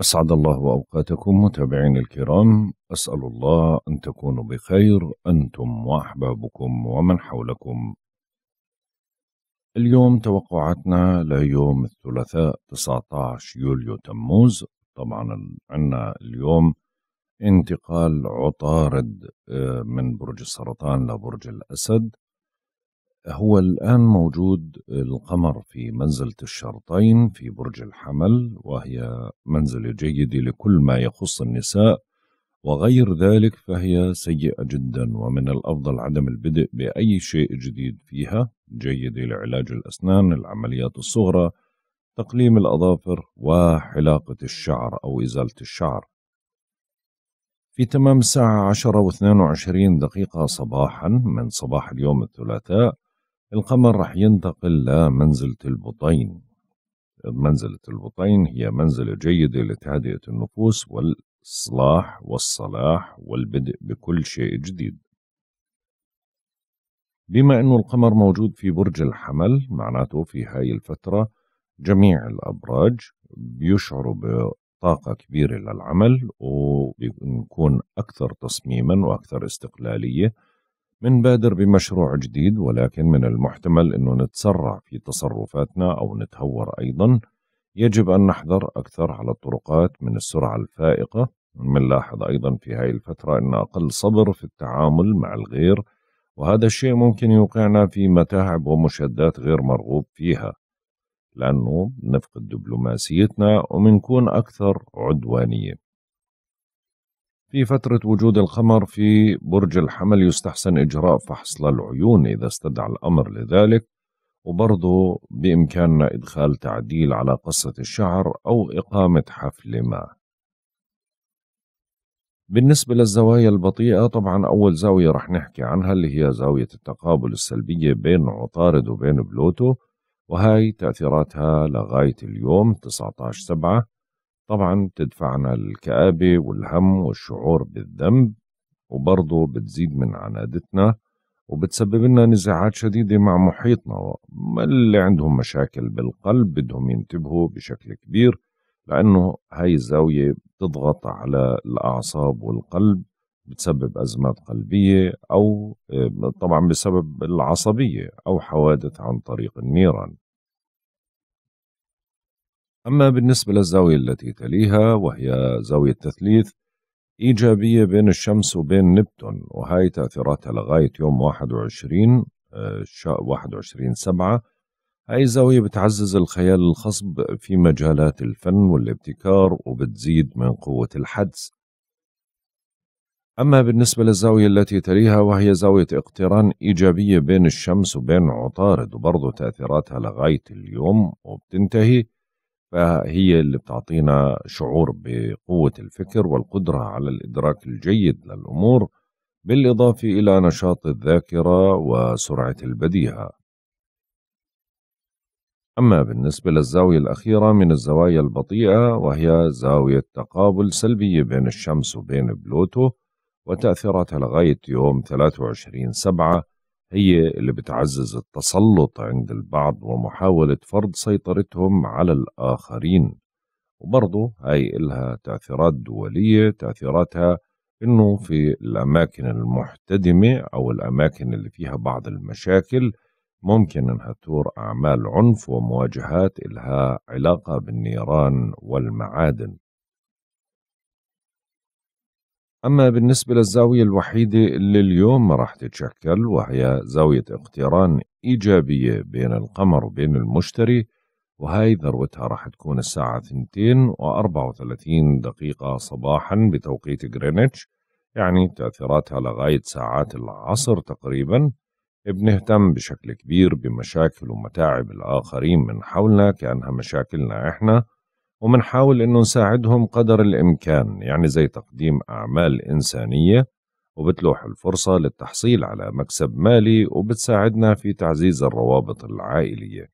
أسعد الله أوقاتكم متابعين الكرام أسأل الله أن تكونوا بخير أنتم وأحبابكم ومن حولكم اليوم توقعاتنا ليوم الثلاثاء 19 يوليو تموز طبعا عندنا اليوم انتقال عطارد آه، من برج السرطان لبرج الأسد هو الآن موجود القمر في منزلة الشرطين في برج الحمل وهي منزلة جيدة لكل ما يخص النساء وغير ذلك فهي سيئة جدا ومن الأفضل عدم البدء بأي شيء جديد فيها جيدة لعلاج الأسنان العمليات الصغرى تقليم الأظافر وحلاقة الشعر أو إزالة الشعر في تمام الساعة عشرة واثنان وعشرين دقيقة صباحا من صباح اليوم الثلاثاء القمر راح ينتقل لمنزلة البطين منزلة البطين هي منزلة جيدة لتهدئة النفوس والإصلاح والصلاح والبدء بكل شيء جديد بما أنه القمر موجود في برج الحمل معناته في هاي الفترة جميع الأبراج بيشعروا بطاقة كبيرة للعمل وبنكون أكثر تصميما وأكثر استقلالية منبادر بمشروع جديد ولكن من المحتمل أنه نتسرع في تصرفاتنا أو نتهور أيضا يجب أن نحذر أكثر على الطرقات من السرعة الفائقة منلاحظ أيضا في هاي الفترة أن أقل صبر في التعامل مع الغير وهذا الشيء ممكن يوقعنا في متاعب ومشدات غير مرغوب فيها لأنه نفقد دبلوماسيتنا ومنكون أكثر عدوانية في فترة وجود القمر في برج الحمل يستحسن إجراء فحص للعيون إذا استدعى الأمر لذلك وبرضه بإمكاننا إدخال تعديل على قصة الشعر أو إقامة حفل ما بالنسبة للزوايا البطيئة طبعا أول زاوية رح نحكي عنها اللي هي زاوية التقابل السلبية بين عطارد وبين بلوتو وهاي تأثيراتها لغاية اليوم 19 سبعة طبعا بتدفعنا الكآبة والهم والشعور بالذنب وبرضه بتزيد من عنادتنا وبتسبب لنا نزاعات شديدة مع محيطنا اللي عندهم مشاكل بالقلب بدهم ينتبهوا بشكل كبير لأنه هاي الزاوية بتضغط على الأعصاب والقلب بتسبب أزمات قلبية أو آه، طبعا بسبب العصبية أو حوادث عن طريق النيران أما بالنسبة للزاوية التي تليها وهي زاوية تثليث إيجابية بين الشمس وبين نبتون وهي تأثيراتها لغاية يوم 21 21 آه، سبعة هاي الزاوية بتعزز الخيال الخصب في مجالات الفن والابتكار وبتزيد من قوة الحدس أما بالنسبة للزاوية التي تليها وهي زاوية اقتران إيجابية بين الشمس وبين عطارد وبرضه تأثيراتها لغاية اليوم وبتنتهي فهي اللي بتعطينا شعور بقوة الفكر والقدرة على الإدراك الجيد للأمور بالإضافة إلى نشاط الذاكرة وسرعة البديهة أما بالنسبة للزاوية الأخيرة من الزوايا البطيئة وهي زاوية تقابل سلبية بين الشمس وبين بلوتو وتأثيراتها لغاية يوم 23 سبعة هي اللي بتعزز التسلط عند البعض ومحاولة فرض سيطرتهم على الآخرين وبرضو هاي إلها تأثيرات دولية تأثيراتها إنه في الأماكن المحتدمة أو الأماكن اللي فيها بعض المشاكل ممكن إنها تور أعمال عنف ومواجهات إلها علاقة بالنيران والمعادن أما بالنسبة للزاوية الوحيدة اللي اليوم راح تتشكل وهي زاوية اقتران إيجابية بين القمر وبين المشتري وهي ذروتها راح تكون الساعة 2 و34 دقيقة صباحا بتوقيت غرينتش يعني تأثيراتها لغاية ساعات العصر تقريبا بنهتم بشكل كبير بمشاكل ومتاعب الآخرين من حولنا كأنها مشاكلنا إحنا وبنحاول انه نساعدهم قدر الامكان يعني زي تقديم اعمال انسانيه وبتلوح الفرصه للتحصيل على مكسب مالي وبتساعدنا في تعزيز الروابط العائليه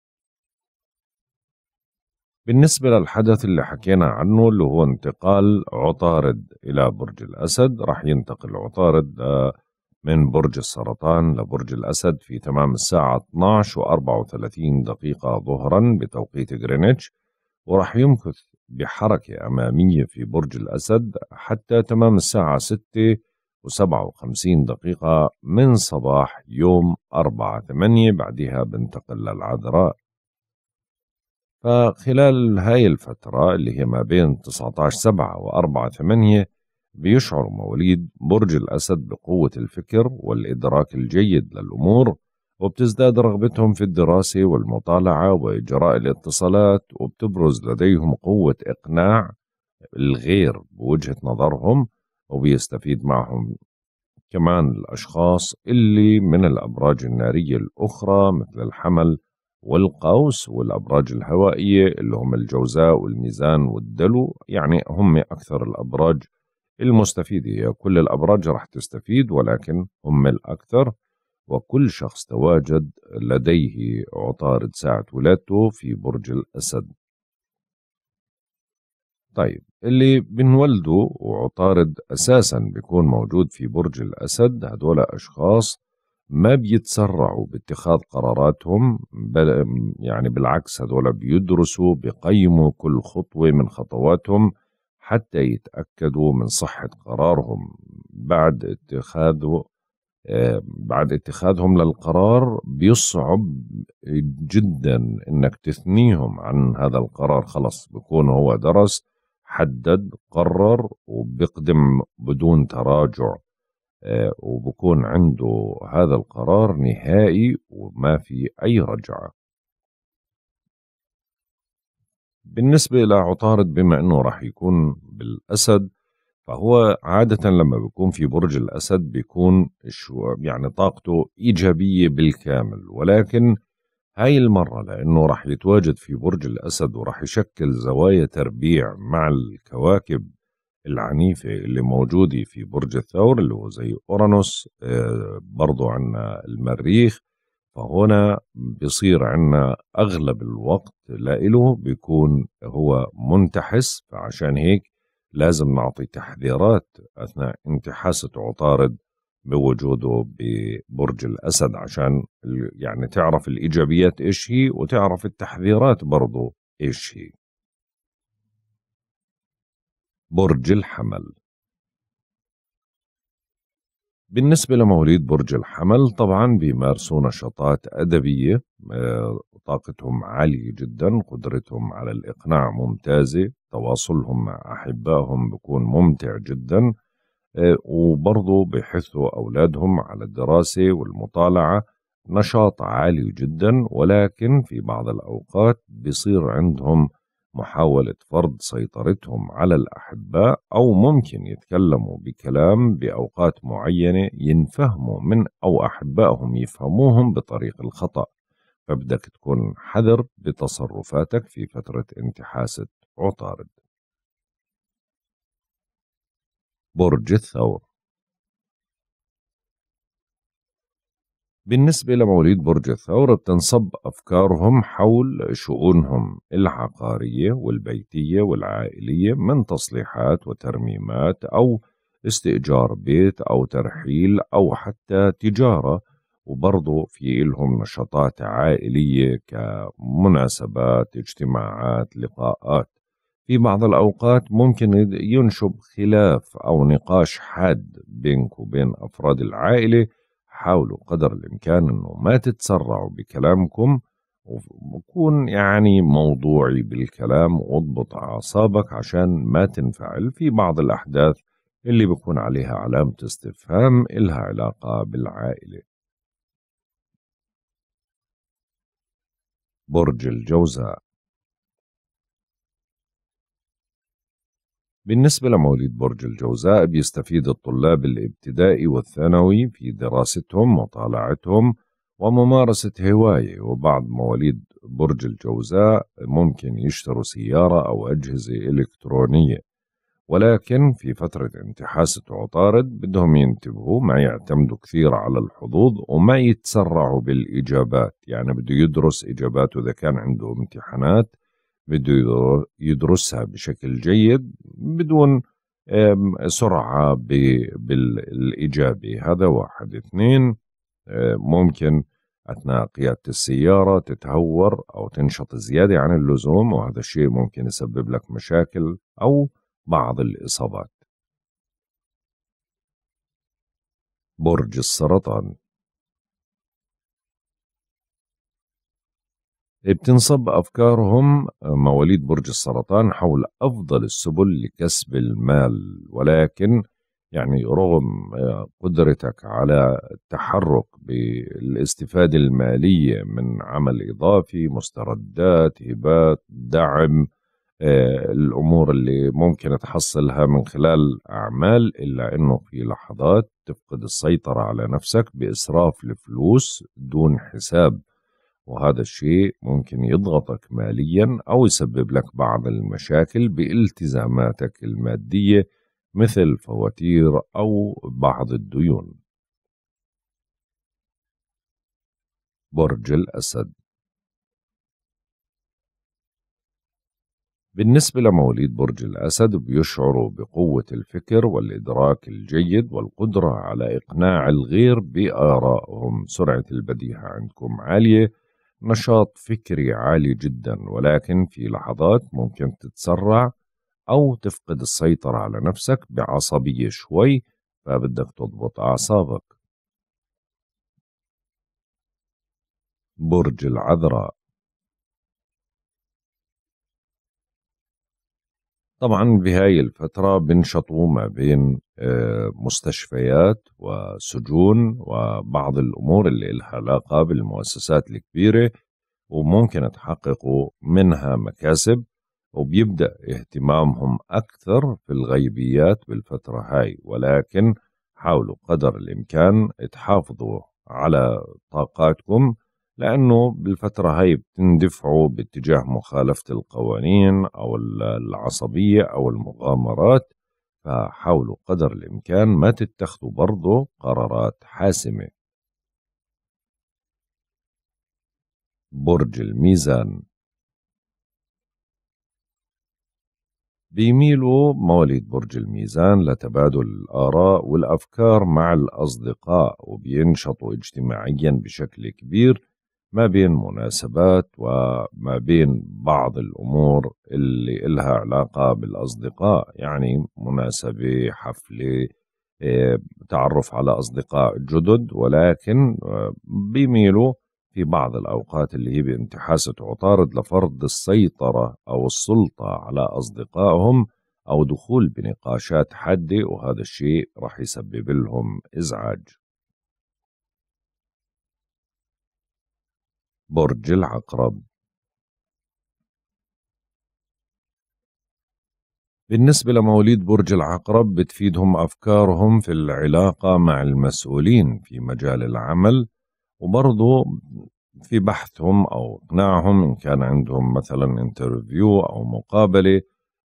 بالنسبة للحدث اللي حكينا عنه اللي هو انتقال عطارد إلى برج الأسد رح ينتقل عطارد آه، من برج السرطان لبرج الأسد في تمام الساعة 12 و 34 دقيقة ظهرا بتوقيت غرينتش وراح يمكث بحركة أمامية في برج الأسد حتى تمام الساعة 6 و57 دقيقة من صباح يوم 4 8 بعدها بنتقل للعذراء فخلال هاي الفترة اللي هي ما بين 19 7 و 4 8 بيشعر مواليد برج الأسد بقوة الفكر والإدراك الجيد للأمور وبتزداد رغبتهم في الدراسة والمطالعة وإجراء الاتصالات وبتبرز لديهم قوة إقناع الغير بوجهة نظرهم وبيستفيد معهم كمان الأشخاص اللي من الأبراج النارية الأخرى مثل الحمل والقوس والأبراج الهوائية اللي هم الجوزاء والميزان والدلو يعني هم أكثر الأبراج المستفيدة كل الأبراج رح تستفيد ولكن هم الأكثر وكل شخص تواجد لديه عطارد ساعة ولادته في برج الأسد طيب اللي بنولده وعطارد أساسا بيكون موجود في برج الأسد هدول أشخاص ما بيتسرعوا باتخاذ قراراتهم بل يعني بالعكس هدول بيدرسوا بيقيموا كل خطوة من خطواتهم حتى يتأكدوا من صحة قرارهم بعد اتخاذه بعد اتخاذهم للقرار بيصعب جدا انك تثنيهم عن هذا القرار خلص بكون هو درس حدد قرر وبيقدم بدون تراجع آه، وبكون عنده هذا القرار نهائي وما في أي رجعة بالنسبة لعطارد بما أنه راح يكون بالأسد فهو عادة لما بيكون في برج الأسد بيكون يعني طاقته إيجابية بالكامل ولكن هاي المرة لأنه راح يتواجد في برج الأسد وراح يشكل زوايا تربيع مع الكواكب العنيفة اللي موجودة في برج الثور اللي هو زي أورانوس آه، برضو عنا المريخ فهنا بصير عنا أغلب الوقت لإله بيكون هو منتحس فعشان هيك لازم نعطي تحذيرات أثناء انتحاسة عطارد بوجوده ببرج الأسد عشان يعني تعرف الإيجابيات إيش هي وتعرف التحذيرات برضو إيش هي برج الحمل بالنسبة لمواليد برج الحمل طبعا بيمارسوا نشاطات أدبية آه، طاقتهم عالية جدا قدرتهم على الإقناع ممتازة تواصلهم مع أحبائهم بيكون ممتع جدا آه، وبرضه بيحثوا أولادهم على الدراسة والمطالعة نشاط عالي جدا ولكن في بعض الأوقات بيصير عندهم محاولة فرض سيطرتهم على الأحباء أو ممكن يتكلموا بكلام بأوقات معينة ينفهموا من أو أحبائهم يفهموهم بطريق الخطأ فبدك تكون حذر بتصرفاتك في فترة انتحاسة عطارد برج الثور بالنسبة لمواليد برج الثور بتنصب أفكارهم حول شؤونهم العقارية والبيتية والعائلية من تصليحات وترميمات أو استئجار بيت أو ترحيل أو حتى تجارة وبرضه في لهم نشاطات عائلية كمناسبات اجتماعات لقاءات في بعض الأوقات ممكن ينشب خلاف أو نقاش حاد بينك وبين أفراد العائلة حاولوا قدر الإمكان أنه ما تتسرعوا بكلامكم وكون يعني موضوعي بالكلام واضبط أعصابك عشان ما تنفعل في بعض الأحداث اللي بكون عليها علامة استفهام إلها علاقة بالعائلة برج الجوزاء بالنسبة لمواليد برج الجوزاء بيستفيد الطلاب الابتدائي والثانوي في دراستهم وطالعتهم وممارسة هواية وبعض مواليد برج الجوزاء ممكن يشتروا سيارة أو أجهزة إلكترونية ولكن في فترة انتحاسة عطارد بدهم ينتبهوا ما يعتمدوا كثير على الحظوظ وما يتسرعوا بالإجابات يعني بده يدرس إجاباته إذا كان عنده امتحانات بده يدرسها بشكل جيد بدون سرعة بالإجابة هذا واحد اثنين آه، ممكن أثناء قيادة السيارة تتهور أو تنشط زيادة عن اللزوم وهذا الشيء ممكن يسبب لك مشاكل أو بعض الإصابات برج السرطان بتنصب أفكارهم آه، مواليد برج السرطان حول أفضل السبل لكسب المال ولكن يعني رغم آه، قدرتك على التحرك بالاستفادة المالية من عمل إضافي مستردات هبات دعم آه، الأمور اللي ممكن تحصلها من خلال أعمال إلا أنه في لحظات تفقد السيطرة على نفسك بإسراف الفلوس دون حساب وهذا الشيء ممكن يضغطك ماليا أو يسبب لك بعض المشاكل بالتزاماتك المادية مثل فواتير أو بعض الديون برج الأسد بالنسبة لمواليد برج الأسد بيشعروا بقوة الفكر والإدراك الجيد والقدرة على إقناع الغير بآرائهم سرعة البديهة عندكم عالية نشاط فكري عالي جدا ولكن في لحظات ممكن تتسرع أو تفقد السيطرة على نفسك بعصبية شوي فبدك تضبط أعصابك برج العذراء طبعا بهاي الفترة بنشطوا ما بين آه، مستشفيات وسجون وبعض الأمور اللي لها علاقة بالمؤسسات الكبيرة وممكن تحققوا منها مكاسب وبيبدأ اهتمامهم أكثر في الغيبيات بالفترة هاي ولكن حاولوا قدر الإمكان تحافظوا على طاقاتكم لأنه بالفترة هاي بتندفعوا باتجاه مخالفة القوانين أو العصبية أو المغامرات فحاولوا قدر الإمكان ما تتخذوا برضه قرارات حاسمة برج الميزان بيميلوا مواليد برج الميزان لتبادل الآراء والأفكار مع الأصدقاء وبينشطوا اجتماعيا بشكل كبير ما بين مناسبات وما بين بعض الأمور اللي إلها علاقة بالأصدقاء يعني مناسبة حفلة آه، تعرف على أصدقاء جدد ولكن آه، بيميلوا في بعض الأوقات اللي هي بانتحاسة عطارد لفرض السيطرة أو السلطة على أصدقائهم أو دخول بنقاشات حادة وهذا الشيء رح يسبب لهم إزعاج برج العقرب بالنسبة لمواليد برج العقرب بتفيدهم أفكارهم في العلاقة مع المسؤولين في مجال العمل وبرضه في بحثهم أو إقناعهم إن كان عندهم مثلا انترفيو أو مقابلة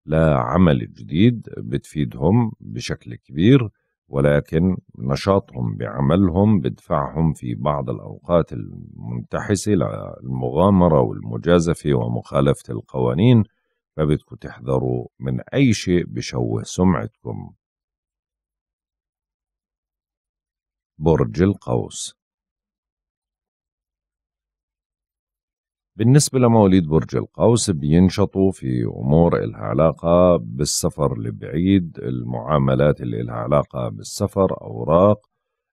لعمل جديد بتفيدهم بشكل كبير ولكن نشاطهم بعملهم بدفعهم في بعض الأوقات المنتحسة للمغامرة والمجازفة ومخالفة القوانين فبدكم تحذروا من أي شيء بشوه سمعتكم برج القوس بالنسبة لمواليد برج القوس بينشطوا في أمور إلها علاقة بالسفر البعيد المعاملات اللي إلها علاقة بالسفر أوراق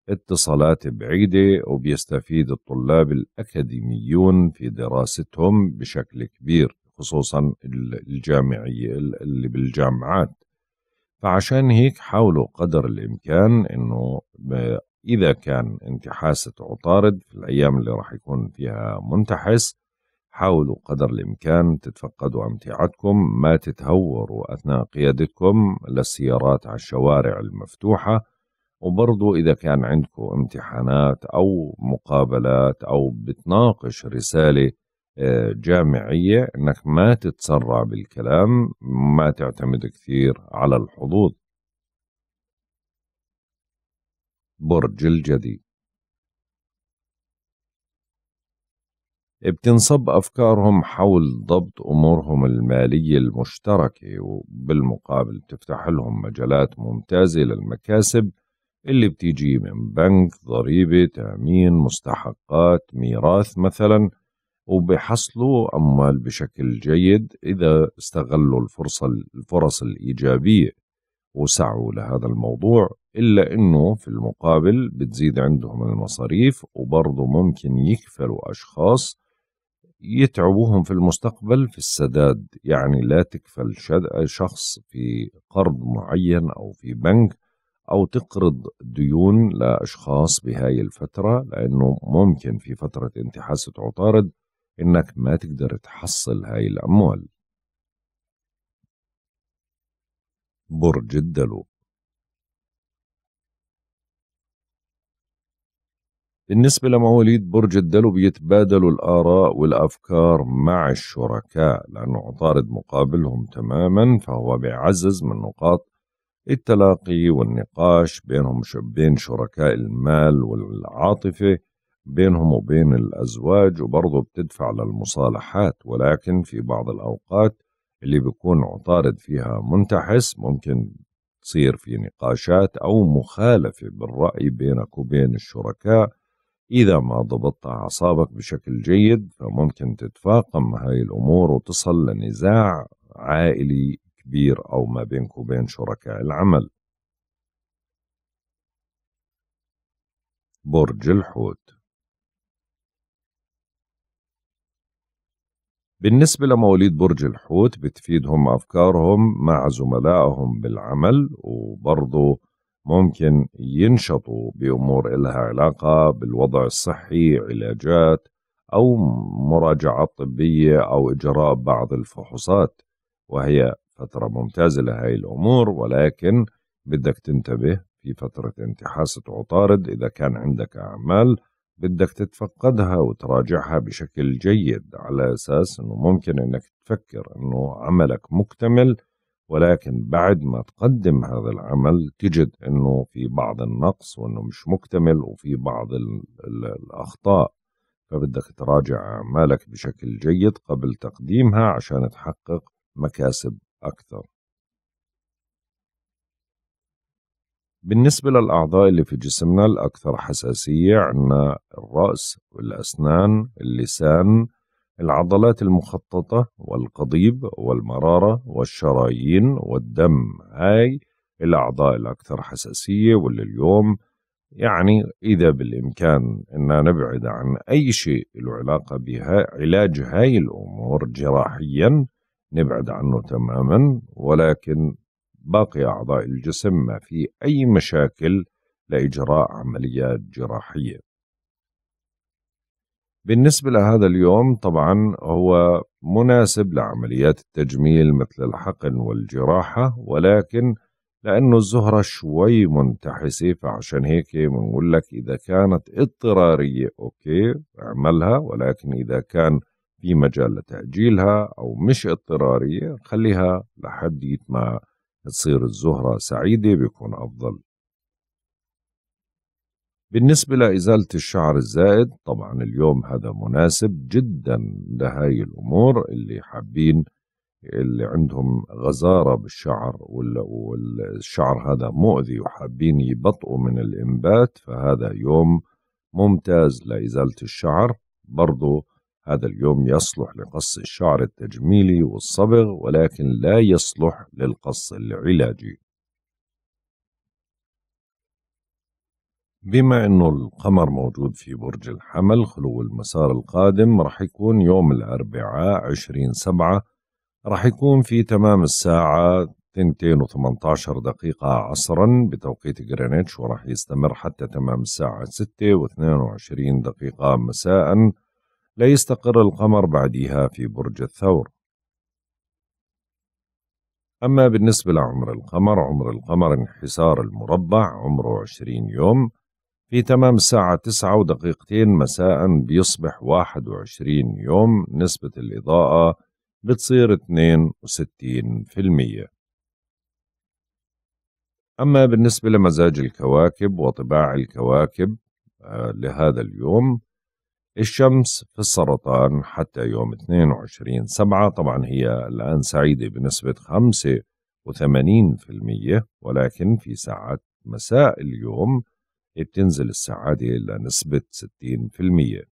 اتصالات بعيدة وبيستفيد الطلاب الأكاديميون في دراستهم بشكل كبير خصوصا الجامعية اللي بالجامعات فعشان هيك حاولوا قدر الإمكان أنه إذا كان انتحاسة عطارد في الأيام اللي راح يكون فيها منتحس حاولوا قدر الإمكان تتفقدوا أمتعتكم ما تتهوروا أثناء قيادتكم للسيارات على الشوارع المفتوحة وبرضو إذا كان عندكم امتحانات أو مقابلات أو بتناقش رسالة آه، جامعية أنك ما تتسرع بالكلام ما تعتمد كثير على الحظوظ برج الجديد بتنصب أفكارهم حول ضبط أمورهم المالية المشتركة وبالمقابل تفتح لهم مجالات ممتازة للمكاسب اللي بتيجي من بنك ضريبة تأمين مستحقات ميراث مثلا وبحصلوا أموال بشكل جيد إذا استغلوا الفرصة الفرص الإيجابية وسعوا لهذا الموضوع إلا أنه في المقابل بتزيد عندهم المصاريف وبرضه ممكن يكفلوا أشخاص يتعبوهم في المستقبل في السداد يعني لا تكفل شخص في قرض معين أو في بنك أو تقرض ديون لأشخاص بهاي الفترة لأنه ممكن في فترة أنت حاسة عطارد إنك ما تقدر تحصل هاي الأموال برج الدلو بالنسبة لمواليد برج الدلو بيتبادلوا الآراء والأفكار مع الشركاء لأنه عطارد مقابلهم تماما فهو بيعزز من نقاط التلاقي والنقاش بينهم بين شركاء المال والعاطفة بينهم وبين الأزواج وبرضه بتدفع للمصالحات ولكن في بعض الأوقات اللي بيكون عطارد فيها منتحس ممكن تصير في نقاشات أو مخالفة بالرأي بينك وبين الشركاء إذا ما ضبطت أعصابك بشكل جيد فممكن تتفاقم هاي الأمور وتصل لنزاع عائلي كبير أو ما بينك وبين شركاء العمل برج الحوت بالنسبة لمواليد برج الحوت بتفيدهم أفكارهم مع زملائهم بالعمل وبرضه ممكن ينشطوا بأمور إلها علاقة بالوضع الصحي علاجات أو مراجعة طبية أو إجراء بعض الفحوصات وهي فترة ممتازة لهي الأمور ولكن بدك تنتبه في فترة انتحاسة عطارد إذا كان عندك أعمال بدك تتفقدها وتراجعها بشكل جيد على أساس أنه ممكن أنك تفكر أنه عملك مكتمل ولكن بعد ما تقدم هذا العمل تجد انه في بعض النقص وانه مش مكتمل وفي بعض الاخطاء فبدك تراجع اعمالك بشكل جيد قبل تقديمها عشان تحقق مكاسب اكثر بالنسبة للأعضاء اللي في جسمنا الأكثر حساسية عندنا الرأس والأسنان اللسان العضلات المخططة والقضيب والمرارة والشرايين والدم هاي الأعضاء الأكثر حساسية واللي اليوم يعني إذا بالإمكان أن نبعد عن أي شيء له علاقة بها علاج هاي الأمور جراحيا نبعد عنه تماما ولكن باقي أعضاء الجسم ما في أي مشاكل لإجراء عمليات جراحية بالنسبة لهذا اليوم طبعا هو مناسب لعمليات التجميل مثل الحقن والجراحة ولكن لأنه الزهرة شوي منتحسة فعشان هيك بنقول لك إذا كانت اضطرارية أوكي اعملها ولكن إذا كان في مجال لتأجيلها أو مش اضطرارية خليها لحد ما تصير الزهرة سعيدة بيكون أفضل بالنسبة لإزالة الشعر الزائد طبعا اليوم هذا مناسب جدا لهاي الأمور اللي حابين اللي عندهم غزارة بالشعر والشعر هذا مؤذي وحابين يبطئوا من الإنبات فهذا يوم ممتاز لإزالة الشعر برضو هذا اليوم يصلح لقص الشعر التجميلي والصبغ ولكن لا يصلح للقص العلاجي بما انه القمر موجود في برج الحمل خلو المسار القادم رح يكون يوم الاربعاء 20 سبعة رح يكون في تمام الساعة 2 و18 دقيقة عصرا بتوقيت جرينتش وراح يستمر حتى تمام الساعة 6 و22 دقيقة مساء لا يستقر القمر بعدها في برج الثور أما بالنسبة لعمر القمر عمر القمر انحسار المربع عمره 20 يوم في تمام الساعة تسعة ودقيقتين مساء بيصبح واحد وعشرين يوم نسبة الإضاءة بتصير اثنين وستين في المية أما بالنسبة لمزاج الكواكب وطباع الكواكب آه، لهذا اليوم الشمس في السرطان حتى يوم 22 سبعة طبعا هي الآن سعيدة بنسبة 85% ولكن في ساعات مساء اليوم بتنزل السعادة لنسبة 60%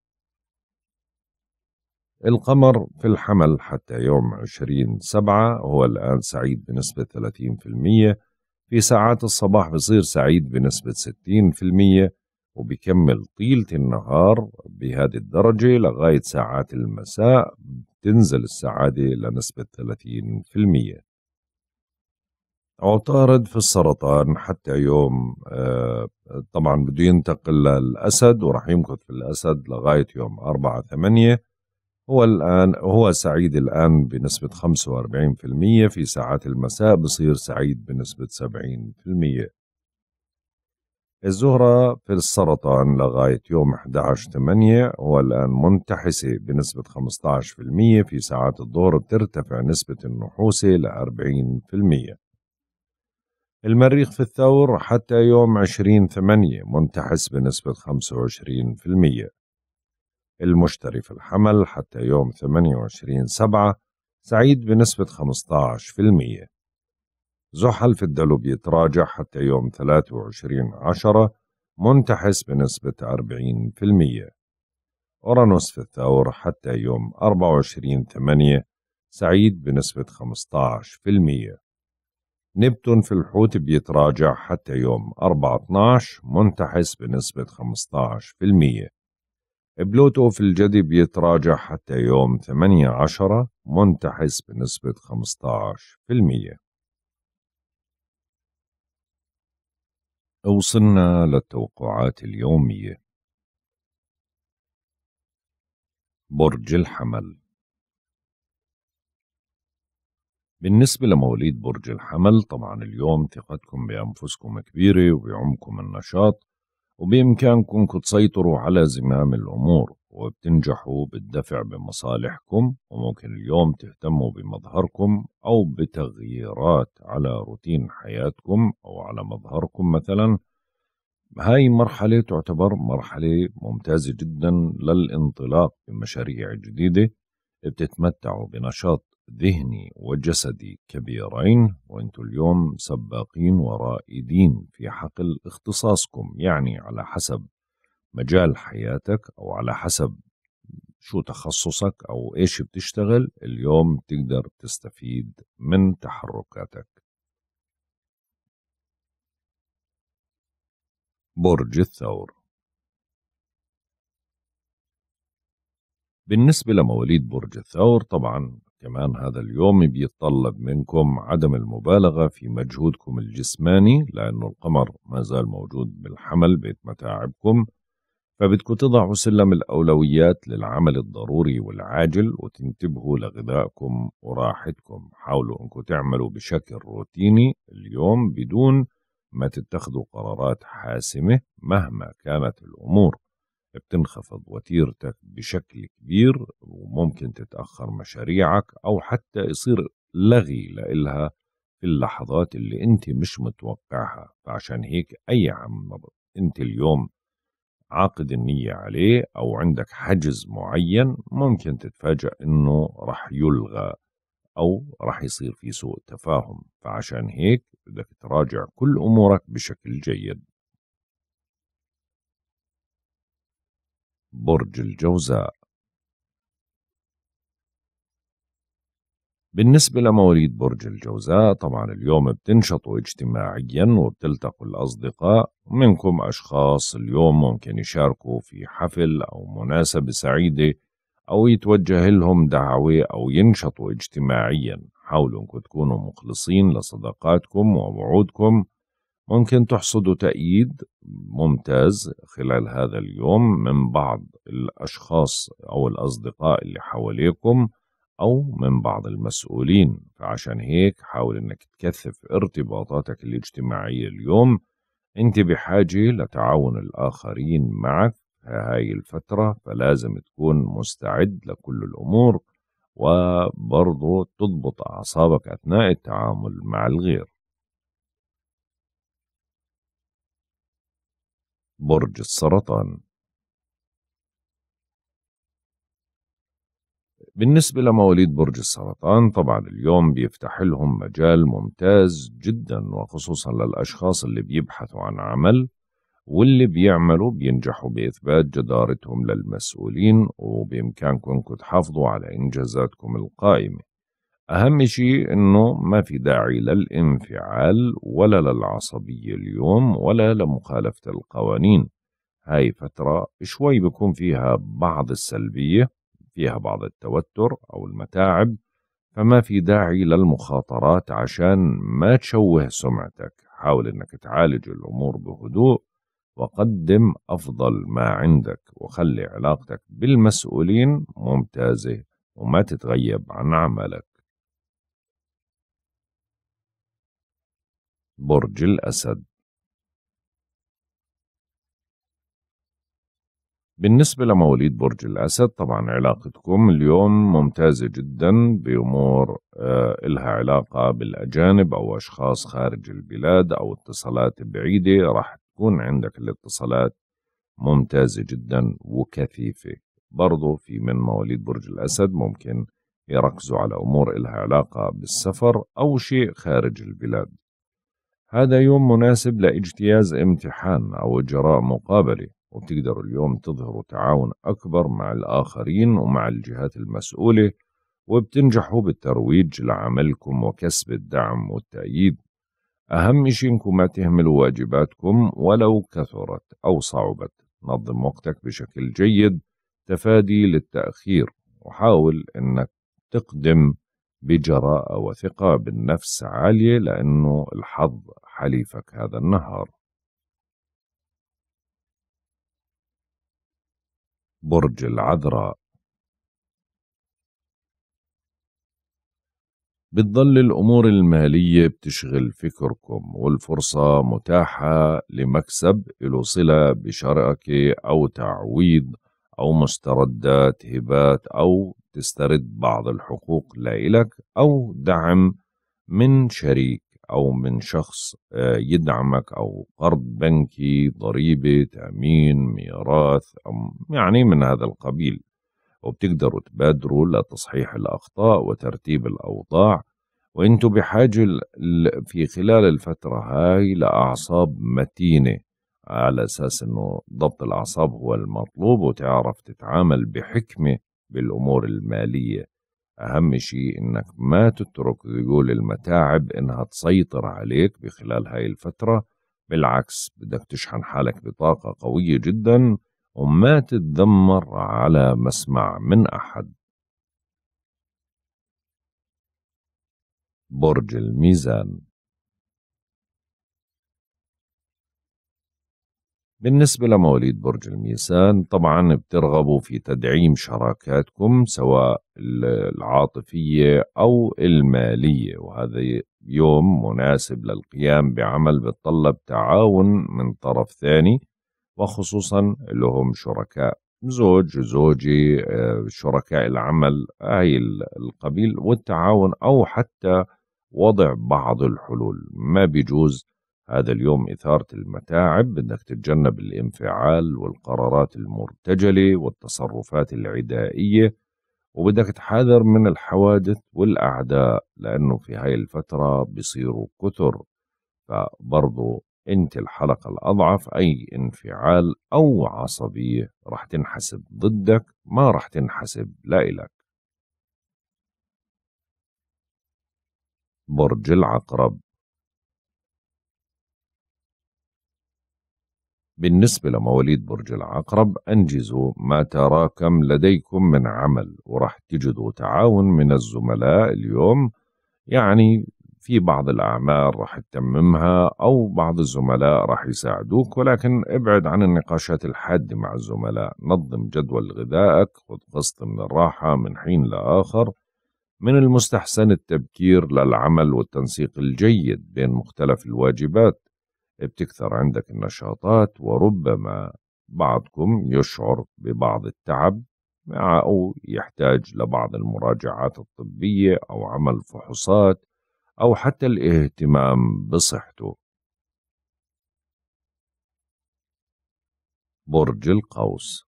القمر في الحمل حتى يوم 20 7 هو الآن سعيد بنسبة 30% في ساعات الصباح بصير سعيد بنسبة 60% وبكمل طيلة النهار بهذه الدرجة لغاية ساعات المساء بتنزل السعادة لنسبة 30% عطارد في السرطان حتى يوم آه، طبعا بده ينتقل للأسد وراح يمكث في الأسد لغاية يوم 4 8 هو الآن هو سعيد الآن بنسبة 45% في ساعات المساء بصير سعيد بنسبة 70% الزهرة في السرطان لغاية يوم 11/8 هو الآن منتحسة بنسبة 15% في ساعات الظهر بترتفع نسبة النحوسة ل 40% المريخ في الثور حتى يوم عشرين ثمانية منتحس بنسبة 25% المشتري في الحمل حتى يوم 28 سبعة سعيد بنسبة 15% زحل في الدلو يتراجع حتى يوم 23 عشرة منتحس بنسبة 40% أورانوس في الثور حتى يوم 24 ثمانية سعيد بنسبة 15% نبتون في الحوت بيتراجع حتى يوم 4-12 منتحس بنسبة 15% بلوتو في الجدي بيتراجع حتى يوم 8-10 منتحس بنسبة 15% وصلنا للتوقعات اليومية برج الحمل بالنسبة لمواليد برج الحمل طبعا اليوم ثقتكم بأنفسكم كبيرة وبعمكم النشاط وبإمكانكم تسيطروا على زمام الأمور وبتنجحوا بالدفع بمصالحكم وممكن اليوم تهتموا بمظهركم أو بتغييرات على روتين حياتكم أو على مظهركم مثلا هاي مرحلة تعتبر مرحلة ممتازة جدا للانطلاق بمشاريع جديدة بتتمتعوا بنشاط ذهني وجسدي كبيرين وانتم اليوم سباقين ورائدين في حقل اختصاصكم يعني على حسب مجال حياتك او على حسب شو تخصصك او ايش بتشتغل اليوم تقدر تستفيد من تحركاتك برج الثور بالنسبة لمواليد برج الثور طبعا كمان هذا اليوم بيتطلب منكم عدم المبالغة في مجهودكم الجسماني لأنه القمر ما زال موجود بالحمل بيت متاعبكم فبدكم تضعوا سلم الأولويات للعمل الضروري والعاجل وتنتبهوا لغذائكم وراحتكم حاولوا أنكم تعملوا بشكل روتيني اليوم بدون ما تتخذوا قرارات حاسمة مهما كانت الأمور بتنخفض وتيرتك بشكل كبير وممكن تتأخر مشاريعك أو حتى يصير لغي لإلها في اللحظات اللي أنت مش متوقعها فعشان هيك أي عم أنت اليوم عاقد النية عليه أو عندك حجز معين ممكن تتفاجأ أنه رح يلغى أو رح يصير في سوء تفاهم فعشان هيك بدك تراجع كل أمورك بشكل جيد برج الجوزاء بالنسبة لمواليد برج الجوزاء طبعا اليوم بتنشطوا اجتماعيا وبتلتقوا الأصدقاء منكم أشخاص اليوم ممكن يشاركوا في حفل أو مناسبة سعيدة أو يتوجه لهم دعوة أو ينشطوا اجتماعيا حاولوا أنكم تكونوا مخلصين لصداقاتكم ووعودكم ممكن تحصدوا تأييد ممتاز خلال هذا اليوم من بعض الأشخاص أو الأصدقاء اللي حواليكم أو من بعض المسؤولين فعشان هيك حاول أنك تكثف ارتباطاتك الاجتماعية اليوم أنت بحاجة لتعاون الآخرين معك هاي الفترة فلازم تكون مستعد لكل الأمور وبرضه تضبط أعصابك أثناء التعامل مع الغير برج السرطان بالنسبة لمواليد برج السرطان طبعا اليوم بيفتح لهم مجال ممتاز جدا وخصوصا للأشخاص اللي بيبحثوا عن عمل واللي بيعملوا بينجحوا بإثبات جدارتهم للمسؤولين وبإمكانكم تحافظوا على إنجازاتكم القائمة أهم شيء إنه ما في داعي للانفعال ولا للعصبية اليوم ولا لمخالفة القوانين هاي فترة شوي بكون فيها بعض السلبية فيها بعض التوتر أو المتاعب فما في داعي للمخاطرات عشان ما تشوه سمعتك حاول إنك تعالج الأمور بهدوء وقدم أفضل ما عندك وخلي علاقتك بالمسؤولين ممتازة وما تتغيب عن عملك برج الأسد بالنسبة لمواليد برج الأسد طبعا علاقتكم اليوم ممتازة جدا بأمور آه، إلها علاقة بالأجانب أو أشخاص خارج البلاد أو اتصالات بعيدة راح تكون عندك الاتصالات ممتازة جدا وكثيفة برضو في من مواليد برج الأسد ممكن يركزوا على أمور إلها علاقة بالسفر أو شيء خارج البلاد هذا يوم مناسب لاجتياز امتحان أو إجراء مقابلة وبتقدر اليوم تظهروا تعاون أكبر مع الآخرين ومع الجهات المسؤولة وبتنجحوا بالترويج لعملكم وكسب الدعم والتأييد أهم إشي إنكم ما تهملوا واجباتكم ولو كثرت أو صعبت نظم وقتك بشكل جيد تفادي للتأخير وحاول إنك تقدم بجراءة وثقة بالنفس عالية لأنه الحظ حليفك هذا النهار برج العذراء بتضل الأمور المالية بتشغل فكركم والفرصة متاحة لمكسب له صلة بشركة أو تعويض أو مستردات هبات أو تسترد بعض الحقوق لإلك أو دعم من شريك أو من شخص آه، يدعمك أو قرض بنكي ضريبة تأمين ميراث يعني من هذا القبيل وبتقدروا تبادروا لتصحيح الأخطاء وترتيب الأوضاع وانتوا بحاجة في خلال الفترة هاي لأعصاب متينة على أساس أنه ضبط الأعصاب هو المطلوب وتعرف تتعامل بحكمة بالأمور المالية أهم شيء إنك ما تترك ذيول المتاعب إنها تسيطر عليك بخلال هاي الفترة بالعكس بدك تشحن حالك بطاقة قوية جدا وما تتذمر على مسمع من أحد برج الميزان بالنسبة لمواليد برج الميسان طبعا بترغبوا في تدعيم شراكاتكم سواء العاطفية أو المالية وهذا يوم مناسب للقيام بعمل بتطلب تعاون من طرف ثاني وخصوصا لهم شركاء زوج زوجي آه، شركاء العمل هاي القبيل والتعاون أو حتى وضع بعض الحلول ما بيجوز هذا اليوم إثارة المتاعب بدك تتجنب الانفعال والقرارات المرتجلة والتصرفات العدائية وبدك تحاذر من الحوادث والأعداء لأنه في هاي الفترة بصيروا كثر فبرضو أنت الحلقة الأضعف أي انفعال أو عصبية رح تنحسب ضدك ما رح تنحسب لإلك برج العقرب بالنسبة لمواليد برج العقرب أنجزوا ما تراكم لديكم من عمل وراح تجدوا تعاون من الزملاء اليوم يعني في بعض الأعمال راح تتممها أو بعض الزملاء راح يساعدوك ولكن ابعد عن النقاشات الحادة مع الزملاء نظم جدول غذائك خذ قسط من الراحة من حين لآخر من المستحسن التبكير للعمل والتنسيق الجيد بين مختلف الواجبات بتكثر عندك النشاطات وربما بعضكم يشعر ببعض التعب أو يحتاج لبعض المراجعات الطبية أو عمل فحوصات أو حتى الاهتمام بصحته برج القوس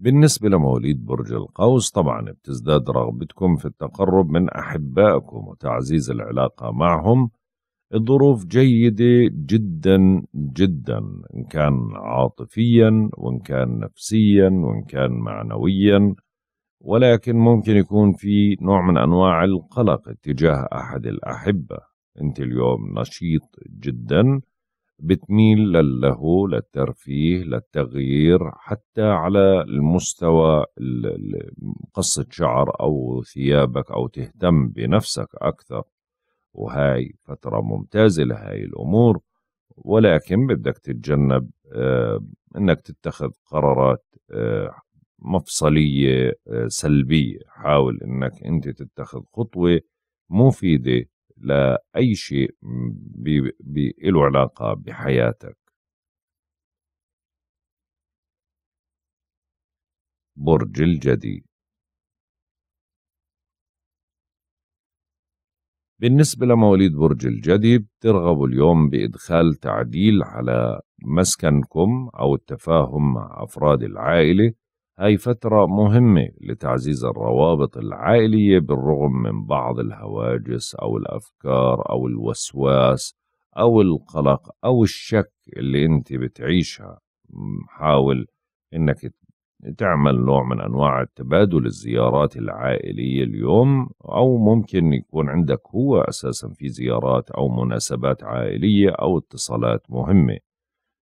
بالنسبة لمواليد برج القوس طبعا بتزداد رغبتكم في التقرب من أحبائكم وتعزيز العلاقة معهم الظروف جيدة جدا جدا إن كان عاطفيا وإن كان نفسيا وإن كان معنويا ولكن ممكن يكون في نوع من أنواع القلق اتجاه أحد الأحبة أنت اليوم نشيط جدا بتميل للهو للترفيه للتغيير حتى على المستوى قصة شعر أو ثيابك أو تهتم بنفسك أكثر وهاي فترة ممتازة لهاي الأمور ولكن بدك تتجنب آه، انك تتخذ قرارات آه، مفصلية آه، سلبية حاول انك انت تتخذ خطوة مفيدة لاي شيء له علاقه بحياتك برج الجدي بالنسبة لمواليد برج الجدي بترغبوا اليوم بإدخال تعديل على مسكنكم أو التفاهم مع أفراد العائلة هاي فترة مهمة لتعزيز الروابط العائلية بالرغم من بعض الهواجس أو الأفكار أو الوسواس أو القلق أو الشك اللي أنت بتعيشها حاول أنك تعمل نوع من أنواع التبادل الزيارات العائلية اليوم أو ممكن يكون عندك هو أساسا في زيارات أو مناسبات عائلية أو اتصالات مهمة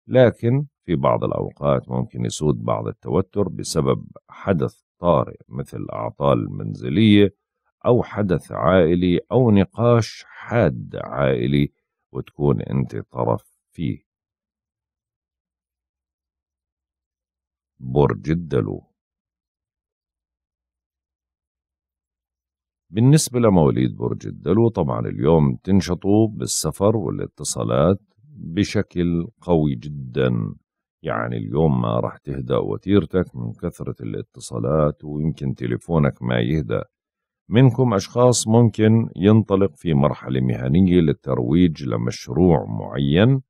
لكن في بعض الأوقات ممكن يسود بعض التوتر بسبب حدث طارئ مثل أعطال منزلية أو حدث عائلي أو نقاش حاد عائلي وتكون أنت طرف فيه برج الدلو بالنسبة لمواليد برج الدلو طبعا اليوم تنشطوا بالسفر والاتصالات بشكل قوي جدا يعني اليوم ما راح تهدأ وتيرتك من كثرة الاتصالات ويمكن تليفونك ما يهدأ منكم أشخاص ممكن ينطلق في مرحلة مهنية للترويج لمشروع معين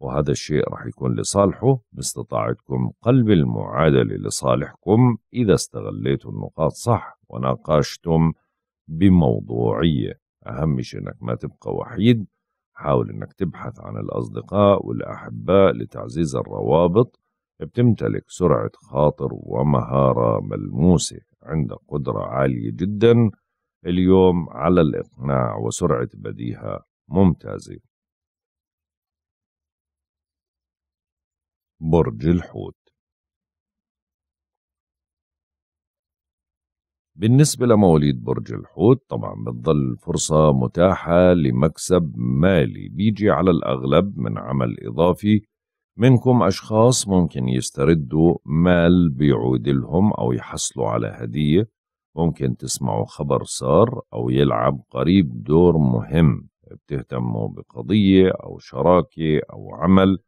وهذا الشيء راح يكون لصالحه باستطاعتكم قلب المعادلة لصالحكم إذا استغليتوا النقاط صح وناقشتم بموضوعية أهم شيء أنك ما تبقى وحيد حاول انك تبحث عن الاصدقاء والاحباء لتعزيز الروابط بتمتلك سرعة خاطر ومهارة ملموسة عندك قدرة عالية جدا اليوم على الإقناع وسرعة بديهة ممتازة برج الحوت بالنسبة لمواليد برج الحوت طبعا بتظل فرصة متاحة لمكسب مالي بيجي على الأغلب من عمل إضافي منكم أشخاص ممكن يستردوا مال بيعود لهم أو يحصلوا على هدية ممكن تسمعوا خبر صار أو يلعب قريب دور مهم بتهتموا بقضية أو شراكة أو عمل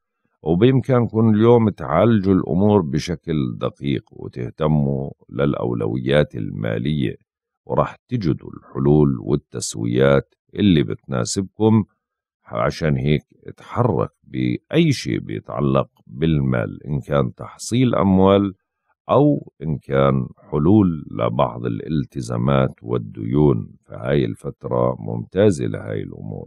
وبإمكانكم اليوم تعالجوا الأمور بشكل دقيق وتهتموا للأولويات المالية ورح تجدوا الحلول والتسويات اللي بتناسبكم عشان هيك اتحرك بأي شيء بيتعلق بالمال إن كان تحصيل أموال أو إن كان حلول لبعض الالتزامات والديون فهاي الفترة ممتازة لهاي الأمور